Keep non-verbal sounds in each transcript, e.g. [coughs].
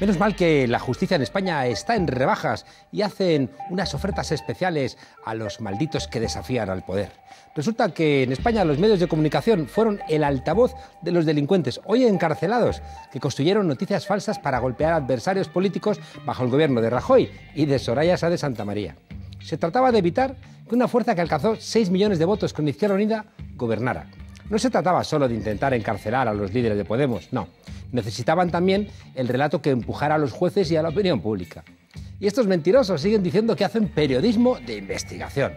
Menos mal que la justicia en España está en rebajas y hacen unas ofertas especiales a los malditos que desafían al poder. Resulta que en España los medios de comunicación fueron el altavoz de los delincuentes, hoy encarcelados, que construyeron noticias falsas para golpear adversarios políticos bajo el gobierno de Rajoy y de Soraya Sá de Santa María. Se trataba de evitar que una fuerza que alcanzó 6 millones de votos con Izquierda Unida gobernara. No se trataba solo de intentar encarcelar a los líderes de Podemos, no. Necesitaban también el relato que empujara a los jueces y a la opinión pública. Y estos mentirosos siguen diciendo que hacen periodismo de investigación.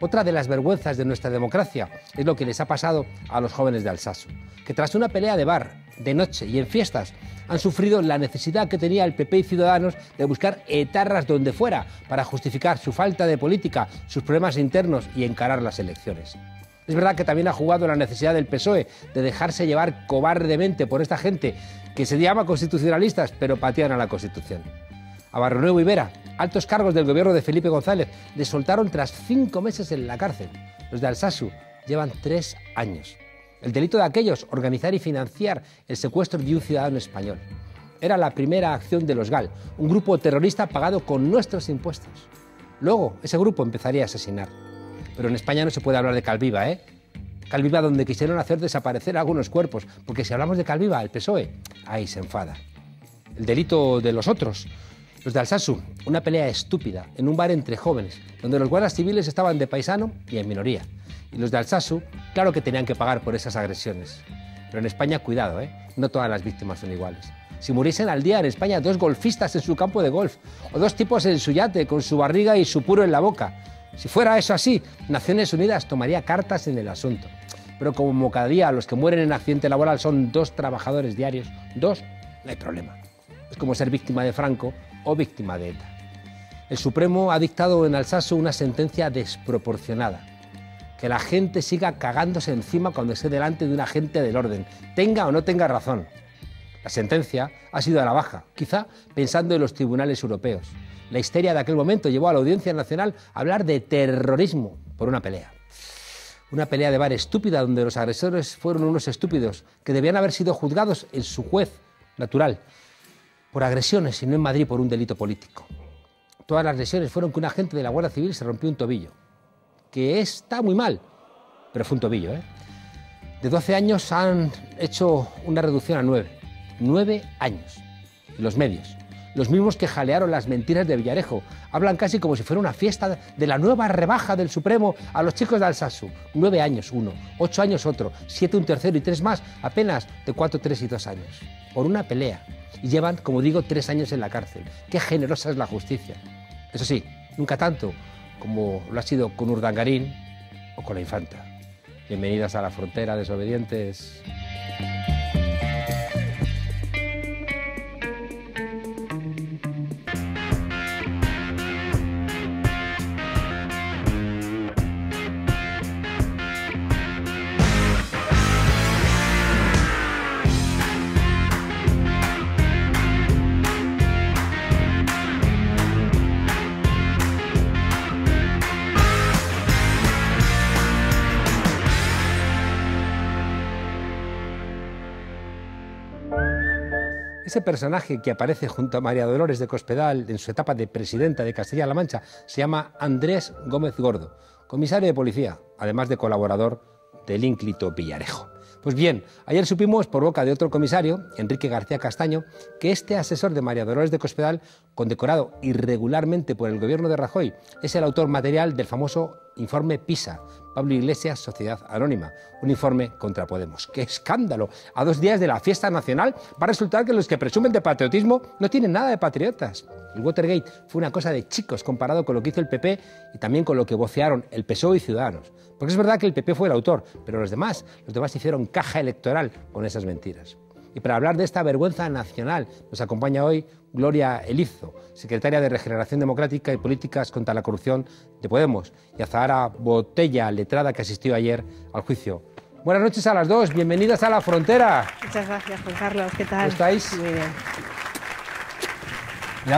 Otra de las vergüenzas de nuestra democracia es lo que les ha pasado a los jóvenes de Alsaso, que tras una pelea de bar, de noche y en fiestas, han sufrido la necesidad que tenía el PP y Ciudadanos de buscar etarras donde fuera para justificar su falta de política, sus problemas internos y encarar las elecciones. Es verdad que también ha jugado la necesidad del PSOE de dejarse llevar cobardemente por esta gente que se llama constitucionalistas, pero patean a la Constitución. A Barronuevo y Vera, altos cargos del gobierno de Felipe González, le soltaron tras cinco meses en la cárcel. Los de Alsasu llevan tres años. El delito de aquellos, organizar y financiar el secuestro de un ciudadano español. Era la primera acción de los GAL, un grupo terrorista pagado con nuestros impuestos. Luego, ese grupo empezaría a asesinar. Pero en España no se puede hablar de Calviva, ¿eh? Calviva donde quisieron hacer desaparecer algunos cuerpos, porque si hablamos de Calviva, el PSOE, ahí se enfada. El delito de los otros. Los de Alsasu, una pelea estúpida en un bar entre jóvenes, donde los guardas civiles estaban de paisano y en minoría. Y los de Alsasu, claro que tenían que pagar por esas agresiones. Pero en España, cuidado, ¿eh? no todas las víctimas son iguales. Si muriesen al día en España dos golfistas en su campo de golf, o dos tipos en su yate con su barriga y su puro en la boca, si fuera eso así, Naciones Unidas tomaría cartas en el asunto. Pero como cada día los que mueren en accidente laboral son dos trabajadores diarios, dos, no hay problema. Es como ser víctima de Franco o víctima de ETA. El Supremo ha dictado en Alsaso una sentencia desproporcionada. Que la gente siga cagándose encima cuando esté delante de un agente del orden, tenga o no tenga razón. La sentencia ha sido a la baja, quizá pensando en los tribunales europeos. La histeria de aquel momento llevó a la Audiencia Nacional a hablar de terrorismo por una pelea. Una pelea de bar estúpida donde los agresores fueron unos estúpidos que debían haber sido juzgados en su juez natural por agresiones y no en Madrid por un delito político. Todas las lesiones fueron que un agente de la Guardia Civil se rompió un tobillo, que está muy mal, pero fue un tobillo. ¿eh? De 12 años han hecho una reducción a 9. 9 años. Los medios los mismos que jalearon las mentiras de Villarejo. Hablan casi como si fuera una fiesta de la nueva rebaja del Supremo a los chicos de Alsasu. Nueve años uno, ocho años otro, siete un tercero y tres más, apenas de cuatro, tres y dos años. Por una pelea. Y llevan, como digo, tres años en la cárcel. Qué generosa es la justicia. Eso sí, nunca tanto como lo ha sido con Urdangarín o con la Infanta. Bienvenidas a la frontera, desobedientes. Este personaje que aparece junto a María Dolores de Cospedal en su etapa de presidenta de Castilla-La Mancha se llama Andrés Gómez Gordo, comisario de policía, además de colaborador del ínclito Villarejo. Pues bien, ayer supimos por boca de otro comisario, Enrique García Castaño, que este asesor de María Dolores de Cospedal, condecorado irregularmente por el gobierno de Rajoy, es el autor material del famoso informe PISA, Pablo Iglesias, Sociedad Anónima. Un informe contra Podemos. ¡Qué escándalo! A dos días de la fiesta nacional va a resultar que los que presumen de patriotismo no tienen nada de patriotas. El Watergate fue una cosa de chicos comparado con lo que hizo el PP y también con lo que vocearon el PSOE y Ciudadanos. Porque es verdad que el PP fue el autor, pero los demás, los demás hicieron caja electoral con esas mentiras. Y para hablar de esta vergüenza nacional nos acompaña hoy Gloria Elizo, secretaria de Regeneración Democrática y Políticas contra la Corrupción de Podemos, y a Zahara Botella, letrada que asistió ayer al juicio. Buenas noches a las dos, bienvenidas a La Frontera. Muchas gracias, Juan Carlos, ¿qué tal? ¿Cómo estáis? Muy bien.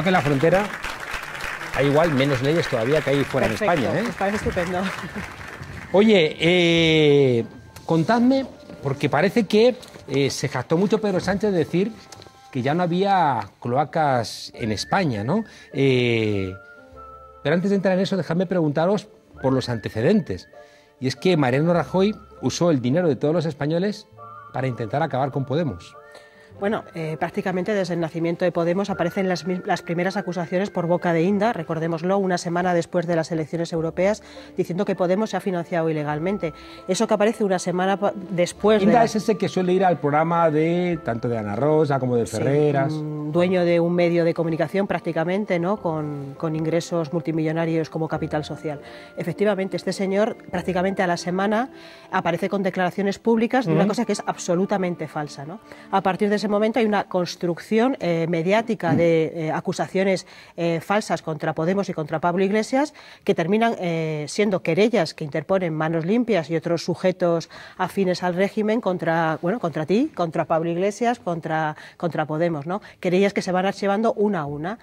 que en La Frontera hay igual menos leyes todavía que hay fuera en España. ¿eh? Está estupendo. Oye, eh, contadme, porque parece que eh, se jactó mucho Pedro Sánchez de decir que ya no había cloacas en España, ¿no? Eh, pero antes de entrar en eso, dejadme preguntaros por los antecedentes. Y es que Mariano Rajoy usó el dinero de todos los españoles para intentar acabar con Podemos. Bueno, eh, prácticamente desde el nacimiento de Podemos aparecen las, primeras acusaciones por boca de Inda, recordémoslo, una semana después de las elecciones europeas, diciendo que Podemos se ha financiado ilegalmente. Eso que aparece una semana después. Inda es ese que suele ir al programa de tanto de Ana Rosa como de Ferreras. dueño de un medio de comunicación prácticamente, ¿no? Con, ingresos multimillonarios como capital social. Efectivamente, este señor prácticamente a la semana aparece con declaraciones públicas de una cosa que es absolutamente falsa, ¿no? A partir de este momento hay una construcción eh, mediática de eh, acusaciones eh, falsas contra Podemos y contra Pablo Iglesias que terminan siendo querellas que interponen manos limpias y otros sujetos afines al régimen contra, bueno, contra ti, contra Pablo Iglesias, contra, contra Podemos, ¿no? Querellas que se van archivando una a una.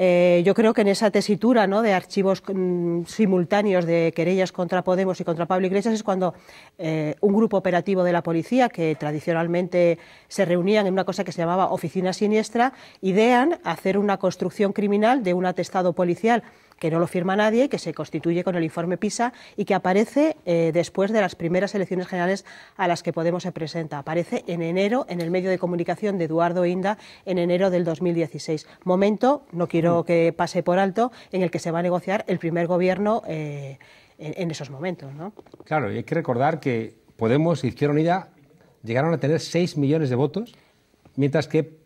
Eh, yo creo que en esa tesitura de archivos mm, simultáneos de querellas contra Podemos y contra Pablo Iglesias es cuando eh, un grupo operativo de la policía, que tradicionalmente se reunían en una cosa que se llamaba oficina siniestra, idean hacer una construcción criminal de un atestado policial que no lo firma nadie, que se constituye con el informe PISA y que aparece eh, después de las primeras elecciones generales a las que Podemos se presenta. Aparece en enero en el medio de comunicación de Eduardo Inda en enero del 2016. Momento, no quiero mm. que pase por alto, en el que se va a negociar el primer gobierno eh, en, esos momentos. ¿no? Claro, y hay que recordar que Podemos y e Izquierda Unida llegaron a tener 6 millones de votos, mientras que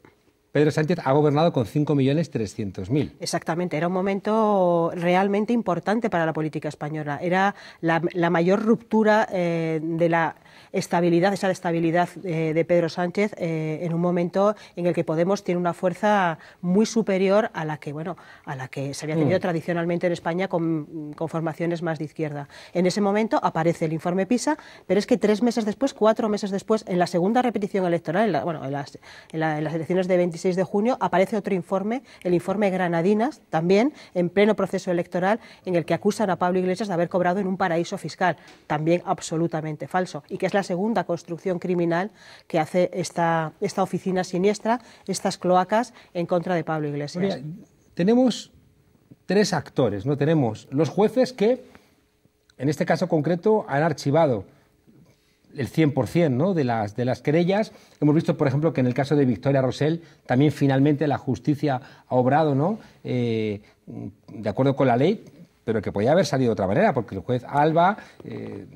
Pedro Sánchez ha gobernado con 5.300.000. Exactamente, era un momento realmente importante para la política española. Era la, mayor ruptura eh, de la estabilidad, esa estabilidad eh, de Pedro Sánchez eh, en un momento en el que Podemos tiene una fuerza muy superior a la que, bueno, a la que se había tenido mm. tradicionalmente en España con, formaciones más de izquierda. En ese momento aparece el informe PISA, pero es que tres meses después, cuatro meses después, en la segunda repetición electoral, en bueno, en las, las elecciones de 26 6 de junio aparece otro informe, el informe Granadinas, también en pleno proceso electoral, en el que acusan a Pablo Iglesias de haber cobrado en un paraíso fiscal, también absolutamente falso, y que es la segunda construcción criminal que hace esta, oficina siniestra, estas cloacas en contra de Pablo Iglesias. tenemos tres actores, ¿no? Tenemos los jueces que, en este caso concreto, han archivado el 100% ¿no? de, las, de las querellas. Hemos visto, por ejemplo, que en el caso de Victoria Rosell también finalmente la justicia ha obrado ¿no? Eh, de acuerdo con la ley, pero que podía haber salido de otra manera, porque el juez Alba, eh,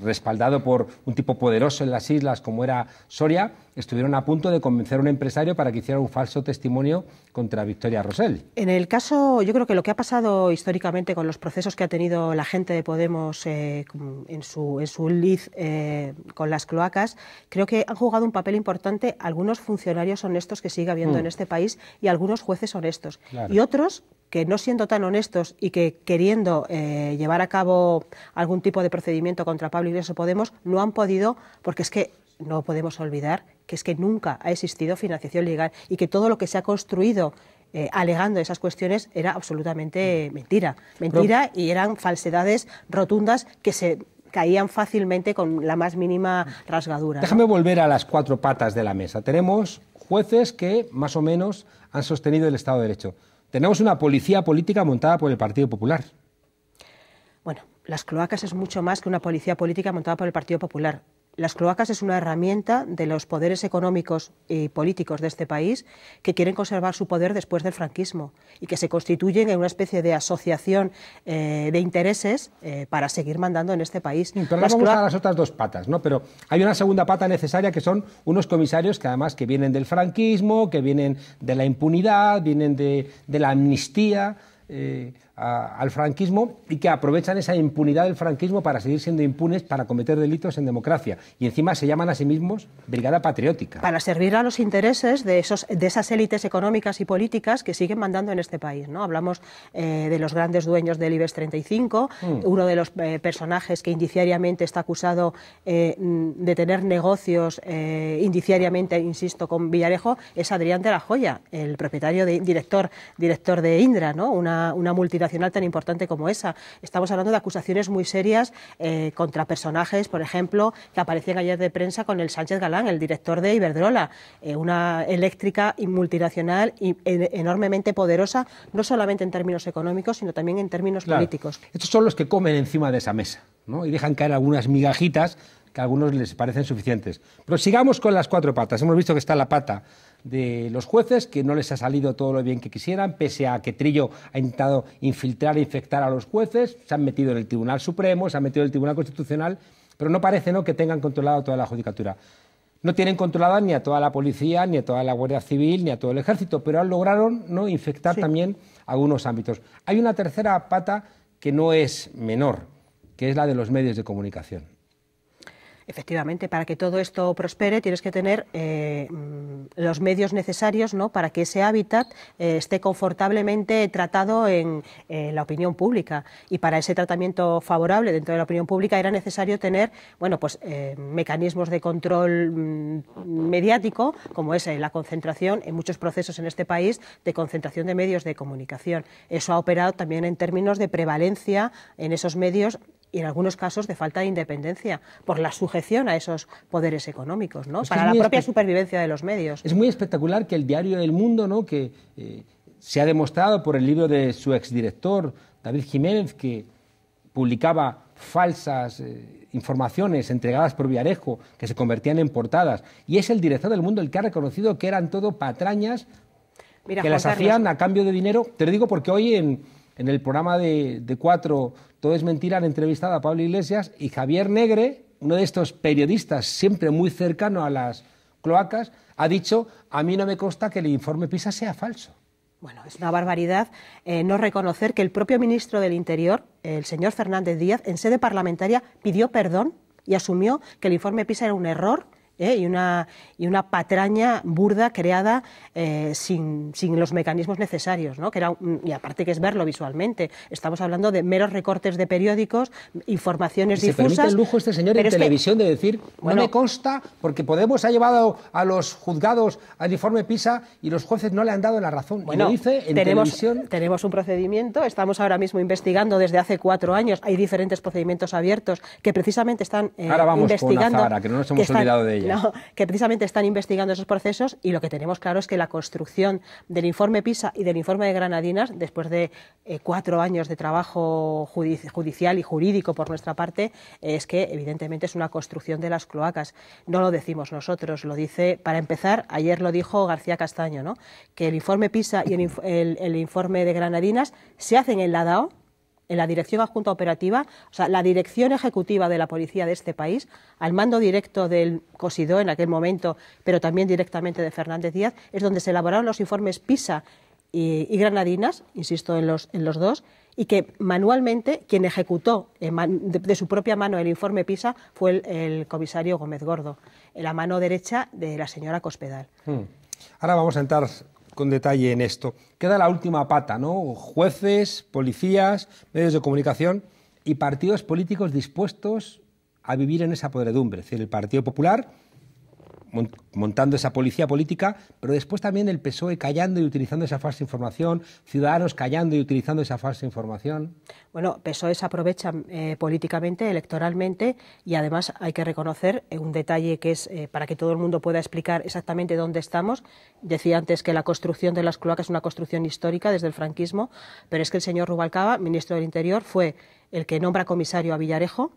respaldado por un tipo poderoso en las islas como era Soria, estuvieron a punto de convencer a un empresario para que hiciera un falso testimonio contra Victoria Rosell. En el caso, yo creo que lo que ha pasado históricamente con los procesos que ha tenido la gente de Podemos eh, en, su, en su eh, con las cloacas, creo que han jugado un papel importante algunos funcionarios honestos que sigue habiendo mm. en este país y algunos jueces honestos. Y otros que no siendo tan honestos y que queriendo eh, llevar a cabo algún tipo de procedimiento contra Pablo Iglesias o Podemos, no han podido, porque es que no podemos olvidar que es que nunca ha existido financiación legal y que todo lo que se ha construido eh, alegando esas cuestiones era absolutamente mentira. Mentira y eran falsedades rotundas que se caían fácilmente con la más mínima rasgadura. Déjame volver a las cuatro patas de la mesa. Tenemos jueces que más o menos han sostenido el Estado de Derecho. Tenemos una policía política montada por el Partido Popular. Bueno, las cloacas es mucho más que una policía política montada por el Partido Popular las cloacas es una herramienta de los poderes económicos y políticos de este país que quieren conservar su poder después del franquismo y que se constituyen en una especie de asociación eh, de intereses eh, para seguir mandando en este país. pero vamos a las otras dos patas, ¿no? Pero hay una segunda pata necesaria que son unos comisarios que además que vienen del franquismo, que vienen de la impunidad, vienen de, la amnistía. Eh, al franquismo y que aprovechan esa impunidad del franquismo para seguir siendo impunes, para cometer delitos en democracia. Y encima se llaman a sí mismos Brigada Patriótica. Para servir a los intereses de, esos, de esas élites económicas y políticas que siguen mandando en este país. ¿no? Hablamos eh, de los grandes dueños del IBEX 35, mm. uno de los eh, personajes que indiciariamente está acusado eh, de tener negocios indiciariamente, insisto, con Villarejo, es Adrián de la Joya, el propietario, director, director de Indra, ¿no? una, una multinacional tan importante como esa. Estamos hablando de acusaciones muy serias eh, contra personajes, por ejemplo, que aparecían ayer de prensa con el Sánchez Galán, el director de Iberdrola, eh, una eléctrica y multinacional y enormemente poderosa, no solamente en términos económicos, sino también en términos políticos. Estos son los que comen encima de esa mesa ¿no? y dejan caer algunas migajitas que a algunos les parecen suficientes. Pero sigamos con las cuatro patas. Hemos visto que está la pata de los jueces, que no les ha salido todo lo bien que quisieran, pese a que Trillo ha intentado infiltrar e infectar a los jueces, se han metido en el Tribunal Supremo, se han metido en el Tribunal Constitucional, pero no parece ¿no? que tengan controlado toda la judicatura. No tienen controlada ni a toda la policía, ni a toda la Guardia Civil, ni a todo el ejército, pero lograron ¿no? infectar también algunos ámbitos. Hay una tercera pata que no es menor, que es la de los medios de comunicación. Efectivamente, para que todo esto prospere tienes que tener eh, mm, los medios necesarios ¿no? para que ese hábitat eh, esté confortablemente tratado en eh, la opinión pública. Y para ese tratamiento favorable dentro de la opinión pública era necesario tener bueno, pues, mecanismos de control mm, mediático, como es la concentración en muchos procesos en este país de concentración de medios de comunicación. Eso ha operado también en términos de prevalencia en esos medios y en algunos casos de falta de independencia por la sujeción a esos poderes económicos, ¿no? Para la propia supervivencia de los medios. Es muy espectacular que el diario El Mundo, ¿no? Que eh, se ha demostrado por el libro de su exdirector David Jiménez que publicaba falsas eh, informaciones entregadas por Viarejo, que se convertían en portadas y es el director del Mundo el que ha reconocido que eran todo patrañas que las hacían a cambio de dinero. Te lo digo porque hoy en, el programa de cuatro todo es mentira han entrevistado a Pablo Iglesias y Javier Negre, uno de estos periodistas siempre muy cercano a las cloacas, ha dicho, a mí no me consta que el informe PISA sea falso. Bueno, es una barbaridad eh, no reconocer que el propio ministro del Interior, el señor Fernández Díaz, en sede parlamentaria pidió perdón y asumió que el informe PISA era un error ¿eh? y, una, y una patraña burda creada eh, sin, sin, los mecanismos necesarios, ¿no? que era, y aparte que es verlo visualmente, estamos hablando de meros recortes de periódicos, informaciones difusas. permite el lujo este señor en televisión de decir, no me consta, porque Podemos ha llevado a los juzgados al informe PISA y los jueces no le han dado la razón. Bueno, dice tenemos, Tenemos un procedimiento, estamos ahora mismo investigando desde hace cuatro años, hay diferentes procedimientos abiertos que precisamente están eh, ahora vamos investigando. Con que no nos hemos olvidado de ella. [laughs] que precisamente están investigando esos procesos y lo que tenemos claro es que la construcción del informe PISA y del informe de Granadinas, después de eh, cuatro años de trabajo judicial y jurídico por nuestra parte, es que evidentemente es una construcción de las cloacas. No lo decimos nosotros, lo dice, para empezar, ayer lo dijo García Castaño, ¿no? que el informe PISA y el, el informe de Granadinas se hacen en la DAO en la dirección adjunta operativa, o sea, la dirección ejecutiva de la policía de este país, al mando directo del COSIDO en aquel momento, pero también directamente de Fernández Díaz, es donde se elaboraron los informes PISA y, Granadinas, insisto en los, en los dos, y que manualmente quien ejecutó de, su propia mano el informe PISA fue el, comisario Gómez Gordo, en la mano derecha de la señora Cospedal. Hmm. Ahora vamos a entrar con detalle en esto. Queda la última pata, ¿no? Jueces, policías, medios de comunicación y partidos políticos dispuestos a vivir en esa podredumbre. Es decir, el Partido Popular montando esa policía política, pero después también el PSOE callando y utilizando esa falsa información, Ciudadanos callando y utilizando esa falsa información. Bueno, PSOE se aprovecha eh, políticamente, electoralmente, y además hay que reconocer eh, un detalle que es eh, para que todo el mundo pueda explicar exactamente dónde estamos. Decía antes que la construcción de las cloacas es una construcción histórica desde el franquismo, pero es que el señor Rubalcaba, ministro del Interior, fue el que nombra comisario a Villarejo,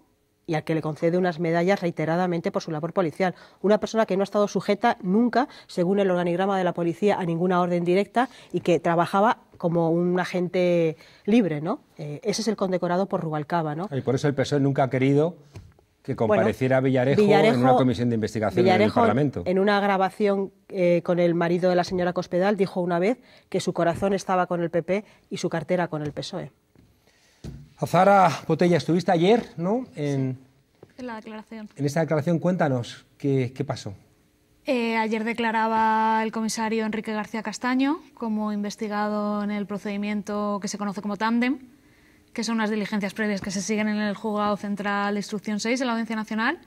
y al que le concede unas medallas reiteradamente por su labor policial. Una persona que no ha estado sujeta nunca, según el organigrama de la policía, a ninguna orden directa y que trabajaba como un agente libre, ¿no? Eh, ese es el condecorado por Rubalcaba, ¿no? Y por eso el PSOE nunca ha querido que compareciera Villarejo, en una comisión de investigación en el Parlamento. En una grabación eh, con el marido de la señora Cospedal dijo una vez que su corazón estaba con el PP y su cartera con el PSOE. Azara Botella, estuviste ayer, ¿no? En, la declaración. En esta declaración, cuéntanos qué, pasó. Eh, ayer declaraba el comisario Enrique García Castaño como investigado en el procedimiento que se conoce como TANDEM, que son unas diligencias previas que se siguen en el Juzgado Central de Instrucción 6 de la Audiencia Nacional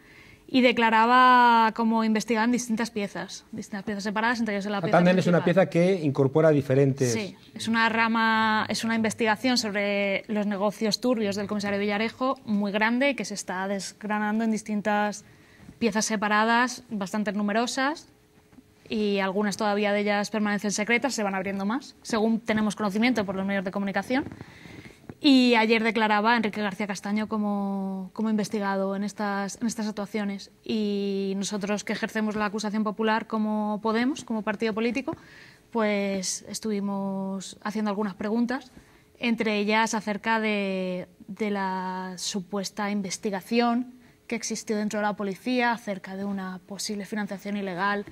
y declaraba como investigaban distintas piezas, distintas piezas separadas entre ellos de la pieza. es una pieza que incorpora diferentes. Sí, es una rama, es una investigación sobre los negocios turbios del comisario Villarejo muy grande que se está desgranando en distintas piezas separadas, bastante numerosas y algunas todavía de ellas permanecen secretas, se van abriendo más, según tenemos conocimiento por los medios de comunicación. Y ayer declaraba Enrique García Castaño como, investigado en estas, actuaciones. Y nosotros que ejercemos la acusación popular como Podemos, como partido político, pues estuvimos haciendo algunas preguntas, entre ellas acerca de, la supuesta investigación que existió dentro de la policía acerca de una posible financiación ilegal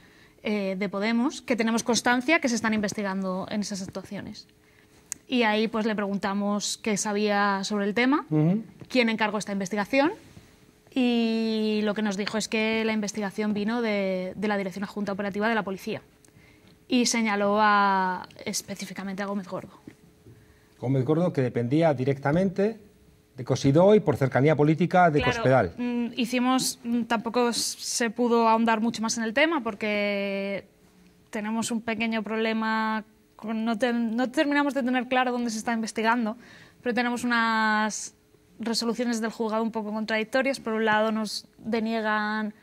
eh, de Podemos, que tenemos constancia que se están investigando en esas actuaciones y ahí pues le preguntamos qué sabía sobre el tema, quién encargó esta investigación y lo que nos dijo es que la investigación vino de, de la Dirección Adjunta Operativa de la Policía y señaló a, específicamente a Gómez Gordo. Gómez Gordo que dependía directamente de Cosido y por cercanía política de Cospedal. Mm, hicimos, mm, tampoco se pudo ahondar mucho más en el tema porque tenemos un pequeño problema no, terminamos de tener claro dónde se está investigando, pero tenemos unas resoluciones del juzgado un poco contradictorias. Por un lado, nos deniegan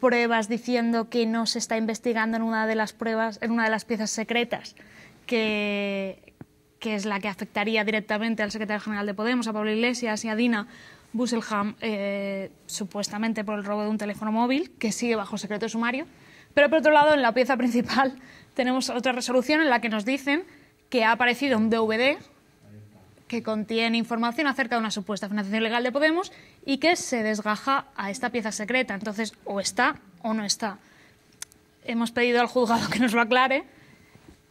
pruebas diciendo que no se está investigando en una de las en una de las piezas secretas, que, es la que afectaría directamente al secretario general de Podemos, a Pablo Iglesias y a Dina Busselham, eh, supuestamente por el robo de un teléfono móvil, que sigue bajo secreto sumario. Pero por otro lado, en la pieza principal tenemos otra resolución en la que nos dicen que ha aparecido un DVD que contiene información acerca de una supuesta financiación legal de Podemos y que se desgaja a esta pieza secreta. Entonces, o está o no está. Hemos pedido al juzgado que nos lo aclare.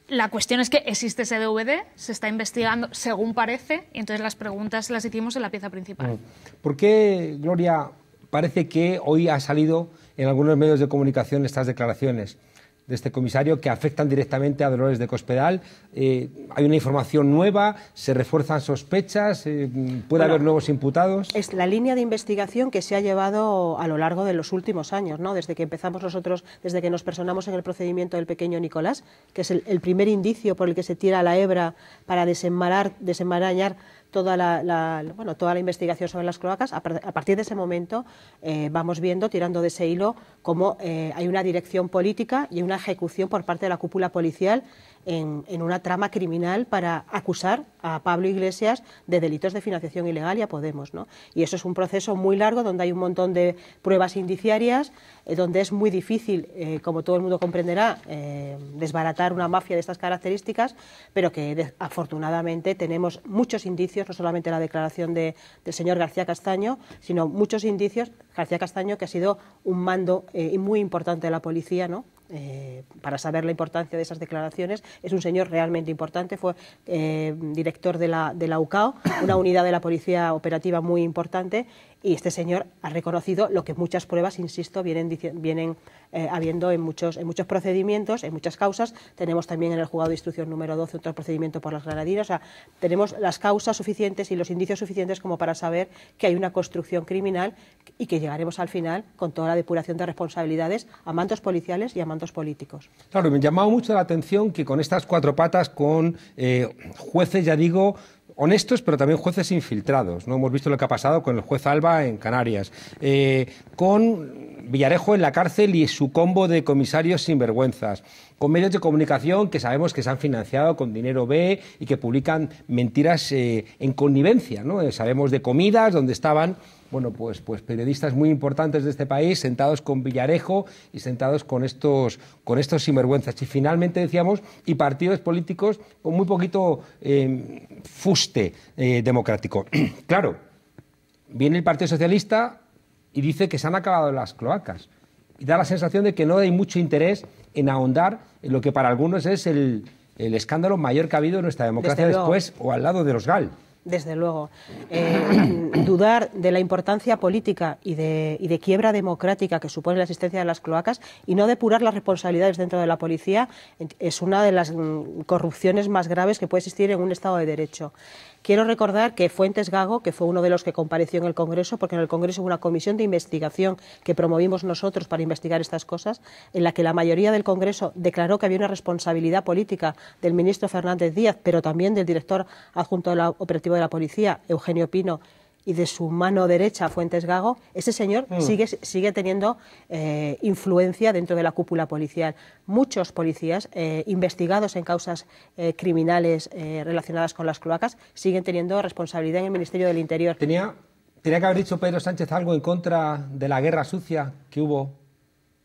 La cuestión es que existe ese DVD, se está investigando según parece, y entonces las preguntas las hicimos en la pieza principal. ¿Por qué, Gloria, parece que hoy ha salido en algunos medios de comunicación estas declaraciones? de este comisario que afectan directamente a Dolores de Cospedal. Eh, ¿Hay una información nueva? ¿Se refuerzan sospechas? Eh, ¿Puede haber nuevos imputados? Es la línea de investigación que se ha llevado a lo largo de los últimos años, ¿no? desde que empezamos nosotros, desde que nos personamos en el procedimiento del pequeño Nicolás, que es el, el primer indicio por el que se tira la hebra para desenmarañar toda la, bueno, toda la investigación sobre las cloacas, a, partir de ese momento eh, vamos viendo, tirando de ese hilo, cómo eh, hay una dirección política y una ejecución por parte de la cúpula policial en, una trama criminal para acusar a Pablo Iglesias de delitos de financiación ilegal y a Podemos. ¿no? Y eso es un proceso muy largo donde hay un montón de pruebas indiciarias, eh, donde es muy difícil, como todo el mundo comprenderá, desbaratar una mafia de estas características, pero que afortunadamente tenemos muchos indicios no solamente la declaración de, del señor García Castaño, sino muchos indicios García Castaño, que ha sido un mando eh, muy importante de la policía, ¿no? Eh, para saber la importancia de esas declaraciones. Es un señor realmente importante, fue eh, director de la, de la UCAO, una unidad de la policía operativa muy importante, y este señor ha reconocido lo que muchas pruebas, insisto, vienen, vienen habiendo en muchos, en muchos procedimientos, en muchas causas. Tenemos también en el juzgado de instrucción número 12 otro procedimiento por las granadinas. tenemos las causas suficientes y los indicios suficientes como para saber que hay una construcción criminal y que llegaremos al final con toda la depuración de responsabilidades a mandos policiales y a mantos políticos. Claro, me ha llamado mucho la atención que con estas cuatro patas, con eh, jueces, ya digo, honestos, pero también jueces infiltrados. ¿no? Hemos visto lo que ha pasado con el juez Alba en Canarias, eh, con Villarejo en la cárcel y su combo de comisarios sinvergüenzas, con medios de comunicación que sabemos que se han financiado con dinero B y que publican mentiras eh, en connivencia. ¿no? Eh, sabemos de comidas donde estaban bueno, pues, pues periodistas muy importantes de este país sentados con Villarejo y sentados con estos, con estos sinvergüenzas. Y finalmente decíamos, y partidos políticos con muy poquito eh, fuste democrático. [clears throat] claro, viene el Partido Socialista y dice que se han acabado las cloacas. Y da la sensación de que no hay mucho interés en ahondar en lo que para algunos es el, escándalo mayor que ha habido en nuestra democracia después o al lado de los GAL desde luego. Eh, [coughs] dudar de la importancia política y de, y de, quiebra democrática que supone la existencia de las cloacas y no depurar las responsabilidades dentro de la policía es una de las mm, corrupciones más graves que puede existir en un Estado de Derecho. Quiero recordar que Fuentes Gago, que fue uno de los que compareció en el Congreso, porque en el Congreso hubo una comisión de investigación que promovimos nosotros para investigar estas cosas, en la que la mayoría del Congreso declaró que había una responsabilidad política del ministro Fernández Díaz, pero también del director adjunto la operativa de la policía, Eugenio Pino, y de su mano derecha, Fuentes Gago, ese señor mm. sigue, teniendo eh, influencia dentro de la cúpula policial. Muchos policías eh, investigados en causas eh, criminales relacionadas con las cloacas siguen teniendo responsabilidad en el Ministerio del Interior. Tenía, tenía que haber dicho Pedro Sánchez algo en contra de la guerra sucia que hubo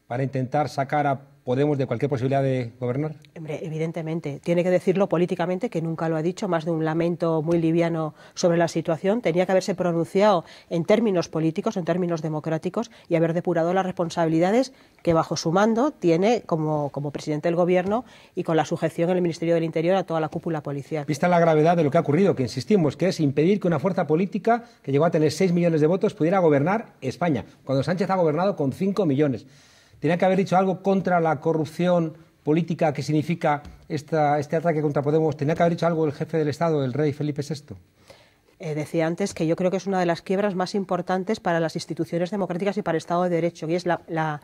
para intentar sacar a Podemos de cualquier posibilidad de gobernar? Hombre, evidentemente. Tiene que decirlo políticamente, que nunca lo ha dicho, más de un lamento muy liviano sobre la situación. Tenía que haberse pronunciado en términos políticos, en términos democráticos, y haber depurado las responsabilidades que bajo su mando tiene como, como presidente del Gobierno y con la sujeción en el Ministerio del Interior a toda la cúpula policial. Vista la gravedad de lo que ha ocurrido, que insistimos, que es impedir que una fuerza política que llegó a tener 6 millones de votos pudiera gobernar España, cuando Sánchez ha gobernado con 5 millones. Tenía que haber dicho algo contra la corrupción política que significa esta, este ataque contra Podemos. Tenía que haber dicho algo el jefe del Estado, el rey Felipe VI. Eh, decía antes que yo creo que es una de las quiebras más importantes para las instituciones democráticas y para el Estado de Derecho, y es la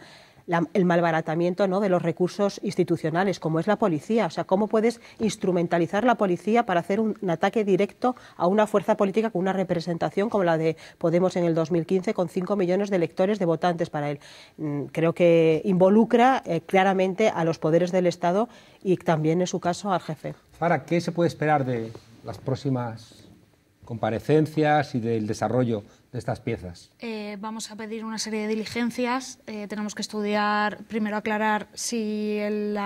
el malbaratamiento ¿no? de los recursos institucionales, como es la policía. O sea, ¿cómo puedes instrumentalizar la policía para hacer un, ataque directo a una fuerza política con una representación como la de Podemos en el 2015, con 5 millones de electores, de votantes para él? Mm, creo que involucra eh, claramente a los poderes del Estado y también, en su caso, al jefe. ¿Para ¿qué se puede esperar de las próximas comparecencias y del desarrollo de estas piezas? Eh, vamos a pedir una serie de diligencias. Eh, tenemos que estudiar, primero aclarar si el,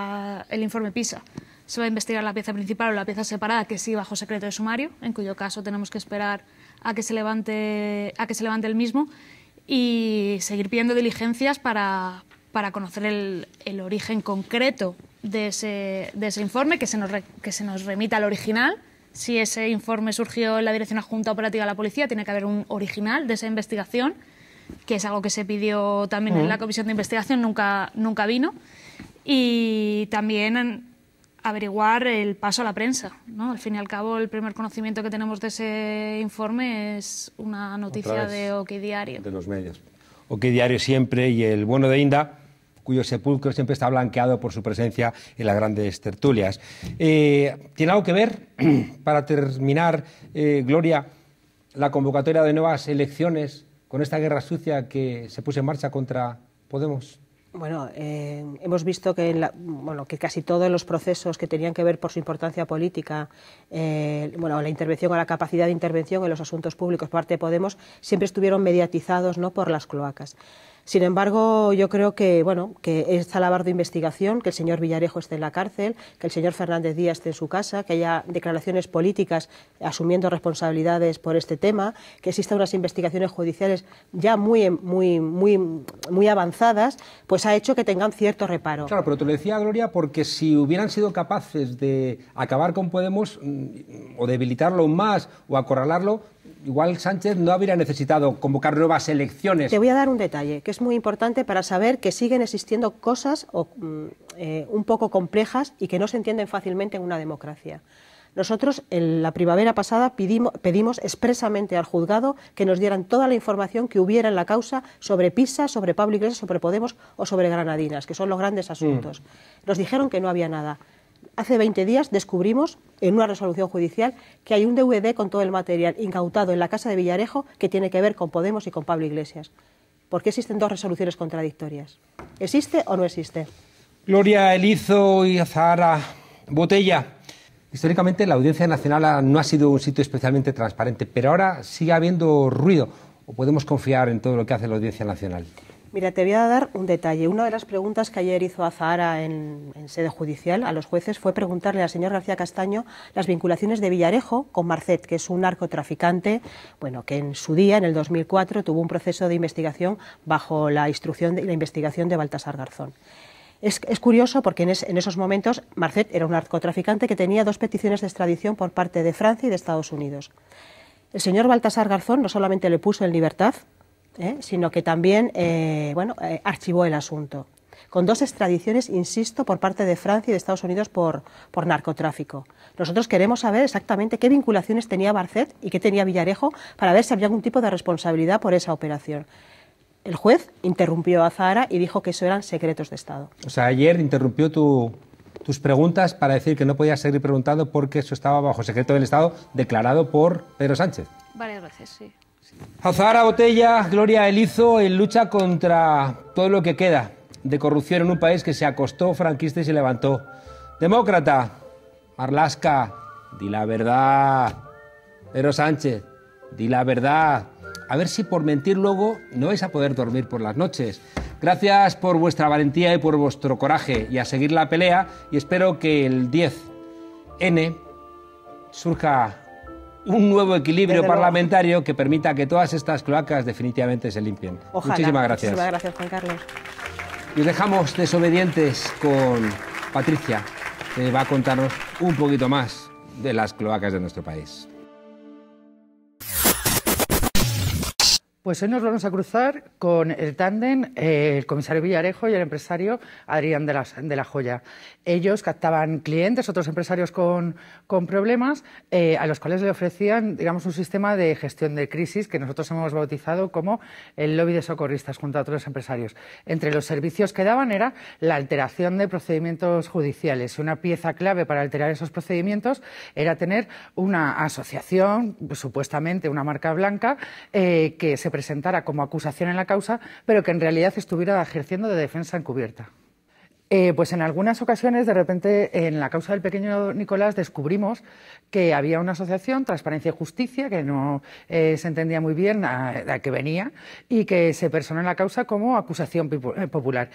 informe PISA se va a investigar la pieza principal o la pieza separada, que sí bajo secreto de sumario, en cuyo caso tenemos que esperar a que se levante, a que se levante el mismo y seguir pidiendo diligencias para, conocer el, origen concreto de ese, de ese informe, que se, nos que se nos remita al original si ese informe surgió en la Dirección Adjunta Operativa de la Policía, tiene que haber un original de esa investigación, que es algo que se pidió también en la Comisión de Investigación, nunca, nunca vino. Y también averiguar el paso a la prensa. Al fin y al cabo, el primer conocimiento que tenemos de ese informe es una noticia de OK Diario. De los medios. OK Diario siempre y el bueno de Inda cuyo sepulcro siempre está blanqueado por su presencia en las grandes tertulias. Eh, ¿Tiene algo que ver, [clears throat] para terminar, eh, Gloria, la convocatoria de nuevas elecciones con esta guerra sucia que se puso en marcha contra Podemos? Bueno, eh, hemos visto que, bueno, que casi todos los procesos que tenían que ver por su importancia política, bueno, la intervención o la capacidad de intervención en los asuntos públicos por parte de Podemos, siempre estuvieron mediatizados ¿no? por las cloacas. Sin embargo, yo creo que, bueno, que esta labor de investigación, que el señor Villarejo esté en la cárcel, que el señor Fernández Díaz esté en su casa, que haya declaraciones políticas asumiendo responsabilidades por este tema, que existan unas investigaciones judiciales ya muy, muy, muy, muy avanzadas, pues ha hecho que tengan cierto reparo. Claro, pero te lo decía Gloria porque si hubieran sido capaces de acabar con Podemos mm, o debilitarlo más o acorralarlo, igual Sánchez no habría necesitado convocar nuevas elecciones. Te voy a dar un detalle que es muy importante para saber que siguen existiendo cosas mm, eh, un poco complejas y que no se entienden fácilmente en una democracia. Nosotros en la primavera pasada pedimos, expresamente al juzgado que nos dieran toda la información que hubiera en la causa sobre PISA, sobre Pablo Iglesias, sobre Podemos o sobre Granadinas, que son los grandes mm. asuntos. Nos dijeron que no había nada hace 20 días descubrimos en una resolución judicial que hay un DVD con todo el material incautado en la casa de Villarejo que tiene que ver con Podemos y con Pablo Iglesias. ¿Por qué existen dos resoluciones contradictorias? ¿Existe o no existe? Gloria Elizo y Zahara Botella. Históricamente la Audiencia Nacional no ha sido un sitio especialmente transparente, pero ahora sigue habiendo ruido. ¿O podemos confiar en todo lo que hace la Audiencia Nacional? Mira, te voy a dar un detalle. Una de las preguntas que ayer hizo a en, en sede judicial a los jueces fue preguntarle al señor García Castaño las vinculaciones de Villarejo con Marcet, que es un narcotraficante, bueno, que en su día, en el 2004, tuvo un proceso de investigación bajo la instrucción y la investigación de Baltasar Garzón. Es, curioso porque en, en, esos momentos Marcet era un narcotraficante que tenía dos peticiones de extradición por parte de Francia y de Estados Unidos. El señor Baltasar Garzón no solamente le puso en libertad, ¿eh? sino que también eh, eh, archivó el asunto, con dos extradiciones, insisto, por parte de Francia y de Estados Unidos por, narcotráfico. Nosotros queremos saber exactamente qué vinculaciones tenía Barcet y qué tenía Villarejo para ver si había algún tipo de responsabilidad por esa operación. El juez interrumpió a Zahara y dijo que eso eran secretos de Estado. O sea, ayer interrumpió tus preguntas para decir que no podía seguir preguntando porque eso estaba bajo secreto del Estado declarado por Pedro Sánchez. Varias veces, sí. Azahara Botella, Gloria Elizo en lucha contra todo lo que queda de corrupción en un país que se acostó franquista y se levantó. Demócrata, Marlasca, di la verdad. Pero Sánchez, di la verdad. A ver si por mentir luego no vais a poder dormir por las noches. Gracias por vuestra valentía y por vuestro coraje y a seguir la pelea y espero que el 10N surja un nuevo equilibrio parlamentario que permita que todas estas cloacas definitivamente se limpien. Muchísimas gracias. Muchísimas gracias, Juan Carlos. Y dejamos desobedientes con Patricia, que va a contarnos un poquito más de las cloacas de nuestro país. Pues hoy nos vamos a cruzar con el tándem, eh, el comisario Villarejo y el empresario Adrián de la, Joya. Ellos captaban clientes, otros empresarios con, problemas, eh, a los cuales le ofrecían, digamos, un sistema de gestión de crisis que nosotros hemos bautizado como el lobby de socorristas junto a otros empresarios. Entre los servicios que daban era la alteración de procedimientos judiciales. Una pieza clave para alterar esos procedimientos era tener una asociación, supuestamente una marca blanca, eh, que se presentara como acusación en la causa, pero que en realidad estuviera ejerciendo de defensa encubierta. Eh, pues en algunas ocasiones, de repente, en la causa del pequeño Nicolás descubrimos que había una asociación, Transparencia y Justicia, que no eh, se entendía muy bien a, la qué venía y que se personó en la causa como acusación eh, popular.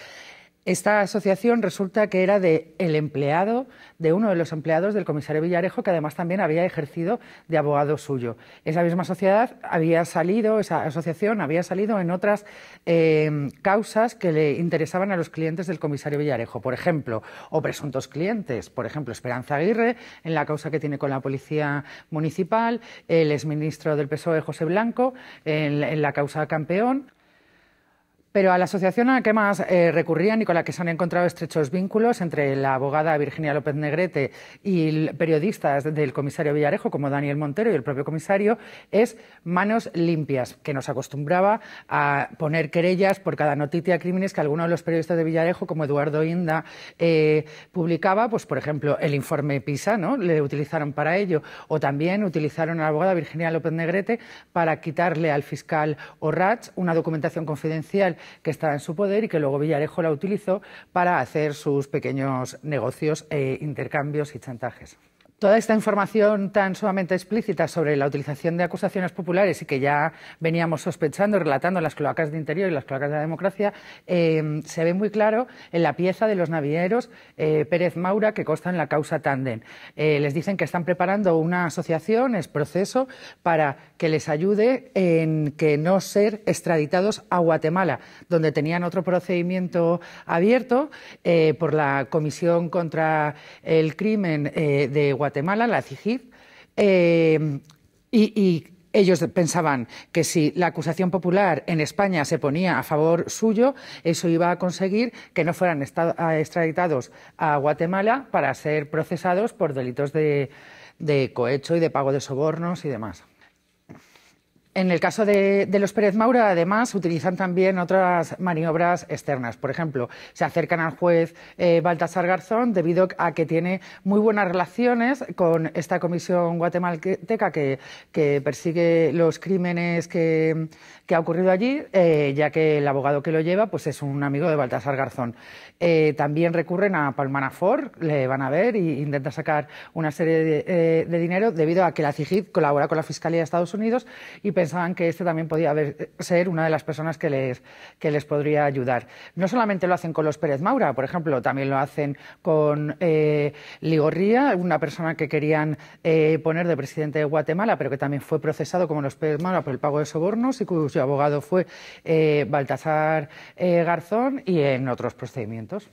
Esta asociación resulta que era de el empleado, de uno de los empleados del comisario Villarejo, que además también había ejercido de abogado suyo. Esa misma sociedad había salido, esa asociación había salido en otras eh, causas que le interesaban a los clientes del comisario Villarejo, por ejemplo, o presuntos clientes, por ejemplo, Esperanza Aguirre, en la causa que tiene con la policía municipal, el exministro del PSOE José Blanco, en, en la causa campeón. Pero a la asociación a la que más eh, recurrían y con la que se han encontrado estrechos vínculos entre la abogada Virginia López Negrete y periodistas del comisario Villarejo, como Daniel Montero y el propio comisario, es Manos Limpias, que nos acostumbraba a poner querellas por cada noticia de crímenes que alguno de los periodistas de Villarejo, como Eduardo Inda, eh, publicaba. Pues, por ejemplo, el informe PISA, ¿no? Le utilizaron para ello. O también utilizaron a la abogada Virginia López Negrete para quitarle al fiscal Orrach una documentación confidencial que estaba en su poder y que luego Villarejo la utilizó para hacer sus pequeños negocios, e intercambios y chantajes toda esta información tan sumamente explícita sobre la utilización de acusaciones populares y que ya veníamos sospechando y relatando las cloacas de interior y las cloacas de la democracia, em, se ve muy claro en la pieza de los navieros eh, Pérez Maura que consta en la causa Tanden. Eh, les dicen que están preparando una asociación, es proceso, para que les ayude en que no ser extraditados a Guatemala, donde tenían otro procedimiento abierto eh, por la Comisión contra el Crimen de Guatemala Guatemala, la CIGIF, eh, y, ellos pensaban que si la acusación popular en España se ponía a favor suyo, eso iba a conseguir que no fueran extraditados a Guatemala para ser procesados por delitos de cohecho y de pago de sobornos y demás. En el caso de, los Pérez Maura, además, utilizan también otras maniobras externas. Por ejemplo, se acercan al juez eh, Baltasar Garzón debido a que tiene muy buenas relaciones con esta comisión guatemalteca que, persigue los crímenes que, ha ocurrido allí, eh, ya que el abogado que lo lleva pues, es un amigo de Baltasar Garzón. Eh, también recurren a Ford, le van a ver e intenta sacar una serie de, dinero debido a que la CIGID colabora con la Fiscalía de Estados Unidos y pensaban que este también podía haber, eh, ser una de las personas que les, podría ayudar. No solamente lo hacen con los Pérez Maura, por ejemplo, también lo hacen con eh, Ligorría, una persona que querían eh, poner de presidente de Guatemala, pero que también fue procesado como los Pérez Maura por el pago de sobornos y cuyo abogado fue Baltasar Garzón y en otros procedimientos.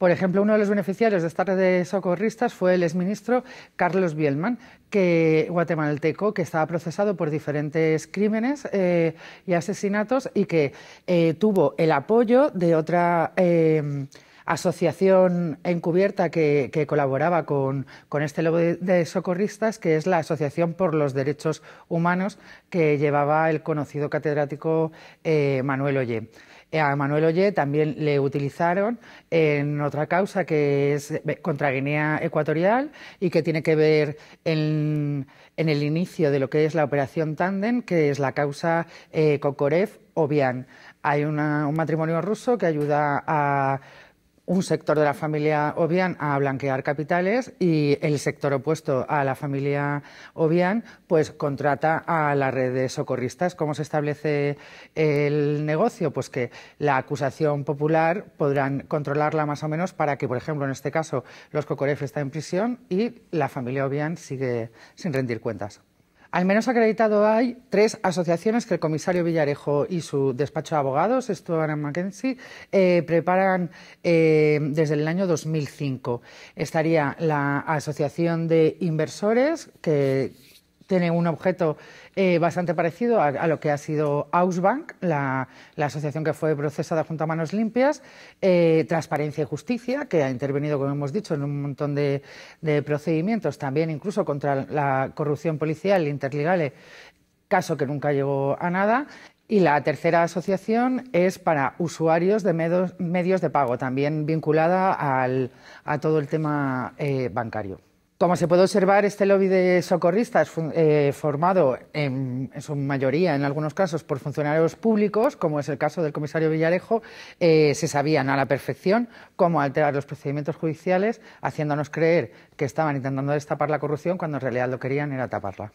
Por ejemplo, uno de los beneficiarios de esta red de socorristas fue el exministro Carlos Bielman, que, guatemalteco, que estaba procesado por diferentes crímenes eh, y asesinatos y que eh, tuvo el apoyo de otra eh, asociación encubierta que, colaboraba con, este lobo de, socorristas, que es la Asociación por los Derechos Humanos que llevaba el conocido catedrático Manuel Oye. Eh, a Manuel Oye también le utilizaron en otra causa que es eh, contra Guinea Ecuatorial y que tiene que ver en, el inicio de lo que es la operación Tanden, que es la causa eh, Kokorev-Obian. Hay un matrimonio ruso que ayuda a un sector de la familia Obian a blanquear capitales y el sector opuesto a la familia Obian pues contrata a la red de socorristas. ¿Cómo se establece el negocio? Pues que la acusación popular podrán controlarla más o menos para que, por ejemplo, en este caso, los Cocoref están en prisión y la familia Obian sigue sin rendir cuentas. Al menos acreditado hay tres asociaciones que el comisario Villarejo y su despacho de abogados, Stuart Mackenzie, eh, preparan eh, desde el año 2005. Estaría la Asociación de Inversores, que tiene un objeto eh, bastante parecido a, lo que ha sido Ausbank, la, asociación que fue procesada junto a Manos Limpias, eh, Transparencia y Justicia, que ha intervenido, como hemos dicho, en un montón de, procedimientos, también incluso contra la corrupción policial, interlegale, caso que nunca llegó a nada, y la tercera asociación es para usuarios de medios, de pago, también vinculada a todo el tema eh, bancario. Como se puede observar, este lobby de socorristas, eh, formado en, su mayoría, en algunos casos, por funcionarios públicos, como es el caso del comisario Villarejo, eh, se sabían a la perfección cómo alterar los procedimientos judiciales, haciéndonos creer que estaban intentando destapar la corrupción cuando en realidad lo querían era taparla.